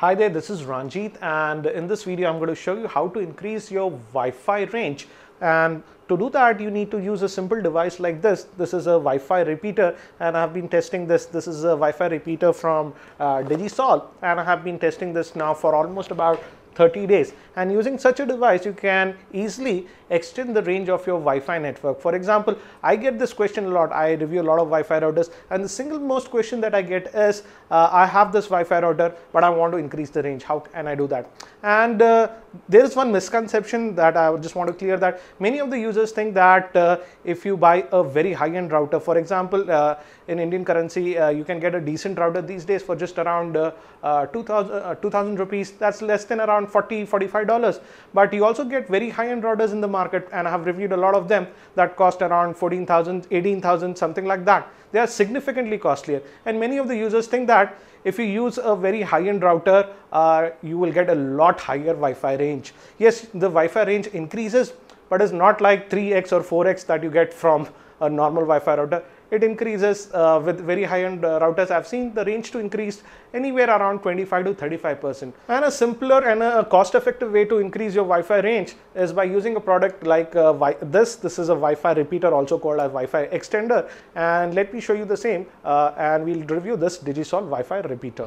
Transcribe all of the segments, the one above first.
Hi there, this is Ranjit and in this video I'm going to show you how to increase your Wi-Fi range and to do that you need to use a simple device like this. This is a Wi-Fi repeater and I have been testing this. This is a Wi-Fi repeater from uh, Digisol and I have been testing this now for almost about 30 days and using such a device you can easily extend the range of your Wi-Fi network. For example, I get this question a lot. I review a lot of Wi-Fi routers and the single most question that I get is uh, I have this Wi-Fi router but I want to increase the range. How can I do that? And uh, there is one misconception that I just want to clear that many of the users think that uh, if you buy a very high-end router, for example, uh, in Indian currency, uh, you can get a decent router these days for just around uh, uh, 2000, uh, 2000 rupees. That's less than around 40, 45 dollars. But you also get very high-end routers in the market and I have reviewed a lot of them that cost around 14,000, 18,000, something like that. They are significantly costlier and many of the users think that if you use a very high-end router, uh, you will get a lot higher Wi-Fi range. Yes, the Wi-Fi range increases, but it's not like 3x or 4x that you get from a normal Wi-Fi router it increases uh, with very high-end uh, routers. I've seen the range to increase anywhere around 25 to 35 percent. And a simpler and a cost-effective way to increase your Wi-Fi range is by using a product like uh, this. This is a Wi-Fi repeater, also called a Wi-Fi extender. And let me show you the same, uh, and we'll review this Digisol Wi-Fi repeater.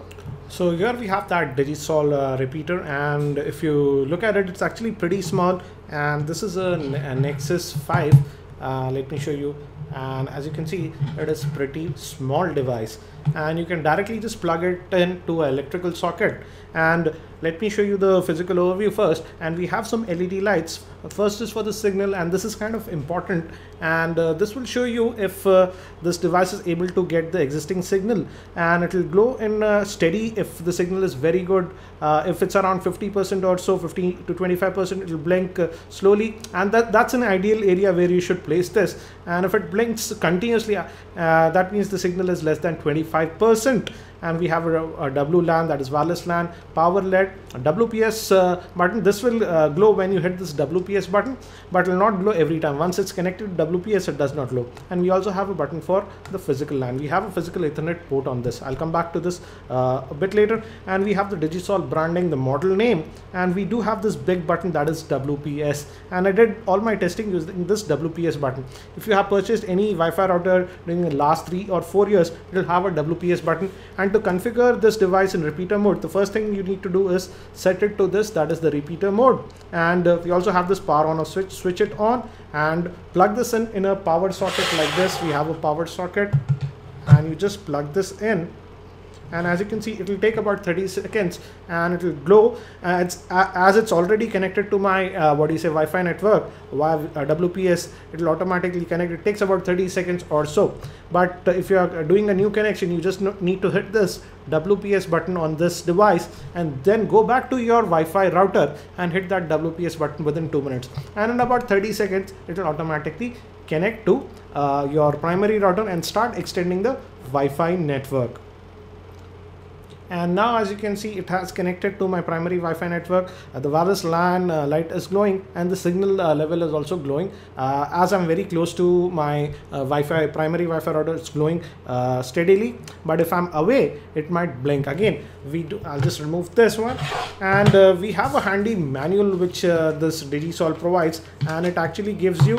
So here we have that Digisol uh, repeater, and if you look at it, it's actually pretty small. And this is a, a Nexus 5 uh, let me show you and as you can see it is pretty small device and you can directly just plug it into electrical socket and let me show you the physical overview first and we have some led lights first is for the signal and this is kind of important and uh, this will show you if uh, this device is able to get the existing signal and it will glow in uh, steady if the signal is very good uh, if it's around 50 percent or so 50 to 25 percent it will blink uh, slowly and that that's an ideal area where you should place place this and if it blinks continuously uh, that means the signal is less than 25 percent and we have a, a WLAN that is wireless LAN, power LED, WPS uh, button. This will uh, glow when you hit this WPS button, but will not glow every time. Once it's connected to WPS, it does not glow. And we also have a button for the physical LAN. We have a physical Ethernet port on this. I'll come back to this uh, a bit later. And we have the Digisol branding, the model name, and we do have this big button that is WPS. And I did all my testing using this WPS button. If you have purchased any Wi-Fi router during the last three or four years, it'll have a WPS button. And to configure this device in repeater mode, the first thing you need to do is set it to this, that is the repeater mode. And uh, we also have this power on or switch, switch it on and plug this in in a power socket like this. We have a power socket and you just plug this in and as you can see it will take about 30 seconds and it will glow uh, as it's already connected to my uh, what do you say Wi-Fi network via uh, WPS it will automatically connect it takes about 30 seconds or so but uh, if you are doing a new connection you just need to hit this WPS button on this device and then go back to your Wi-Fi router and hit that WPS button within 2 minutes and in about 30 seconds it will automatically connect to uh, your primary router and start extending the Wi-Fi network and now as you can see it has connected to my primary Wi-Fi network uh, the wireless LAN uh, light is glowing and the signal uh, level is also glowing uh, as I'm very close to my uh, Wi-Fi primary Wi-Fi router it's glowing steadily but if I'm away it might blink again we do I'll just remove this one and we have a handy manual which this DigiSol provides and it actually gives you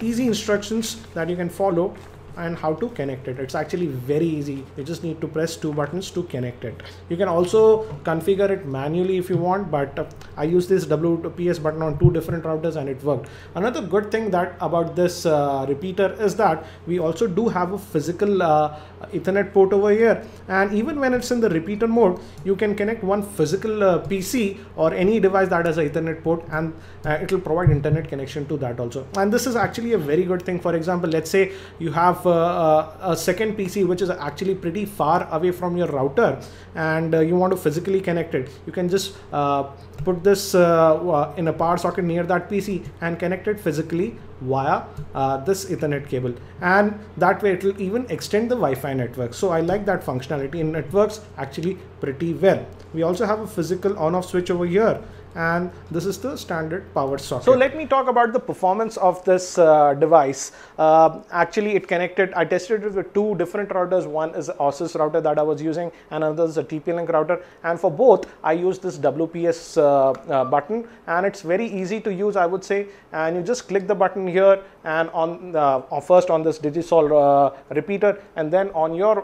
easy instructions that you can follow and how to connect it. It's actually very easy. You just need to press two buttons to connect it. You can also configure it manually if you want, but uh, I use this WPS button on two different routers and it worked. Another good thing that about this uh, repeater is that we also do have a physical uh, Ethernet port over here. And even when it's in the repeater mode, you can connect one physical uh, PC or any device that has an Ethernet port and uh, it will provide internet connection to that also. And this is actually a very good thing. For example, let's say you have uh, uh, a second PC which is actually pretty far away from your router and uh, you want to physically connect it you can just uh, put this in a power socket near that PC and connect it physically via this ethernet cable and that way it will even extend the Wi-Fi network so I like that functionality and it works actually pretty well we also have a physical on off switch over here and this is the standard power socket. So let me talk about the performance of this uh, device. Uh, actually it connected, I tested it with two different routers. One is ASUS router that I was using and another is a TP-Link router and for both I used this WPS uh, uh, button and it's very easy to use I would say and you just click the button here and on, uh, on first on this Digisol uh, repeater and then on your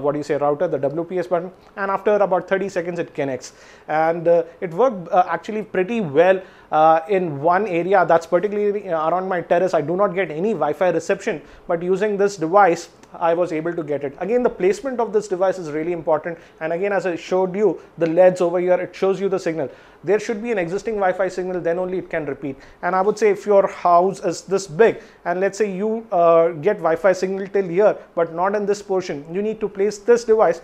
what do you say router the WPS button and after about 30 seconds it connects and it worked actually pretty well uh, in one area that's particularly uh, around my terrace i do not get any wi-fi reception but using this device i was able to get it again the placement of this device is really important and again as i showed you the leds over here it shows you the signal there should be an existing wi-fi signal then only it can repeat and i would say if your house is this big and let's say you uh, get wi-fi signal till here but not in this portion you need to place this device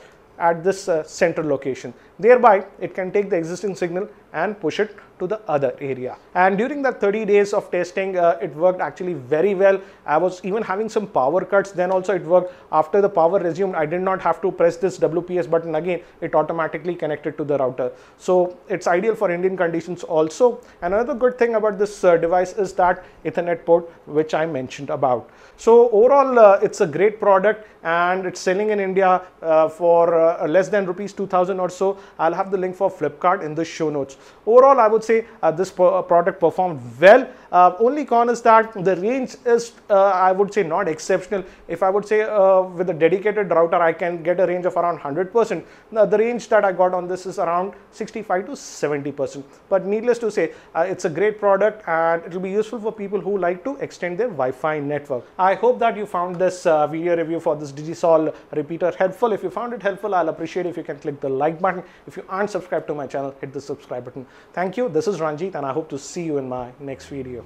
at this uh, center location Thereby, it can take the existing signal and push it to the other area. And during that 30 days of testing, uh, it worked actually very well. I was even having some power cuts. Then also it worked. After the power resumed, I did not have to press this WPS button again. It automatically connected to the router. So it's ideal for Indian conditions also. And another good thing about this uh, device is that Ethernet port, which I mentioned about. So overall, uh, it's a great product and it's selling in India uh, for uh, less than rupees 2000 or so. I'll have the link for Flipkart in the show notes. Overall, I would say uh, this uh, product performed well uh, only con is that the range is, uh, I would say, not exceptional. If I would say uh, with a dedicated router, I can get a range of around 100%. Now, the range that I got on this is around 65 to 70%. But needless to say, uh, it's a great product and it will be useful for people who like to extend their Wi-Fi network. I hope that you found this uh, video review for this Digisol repeater helpful. If you found it helpful, I'll appreciate if you can click the like button. If you aren't subscribed to my channel, hit the subscribe button. Thank you. This is Ranjit and I hope to see you in my next video.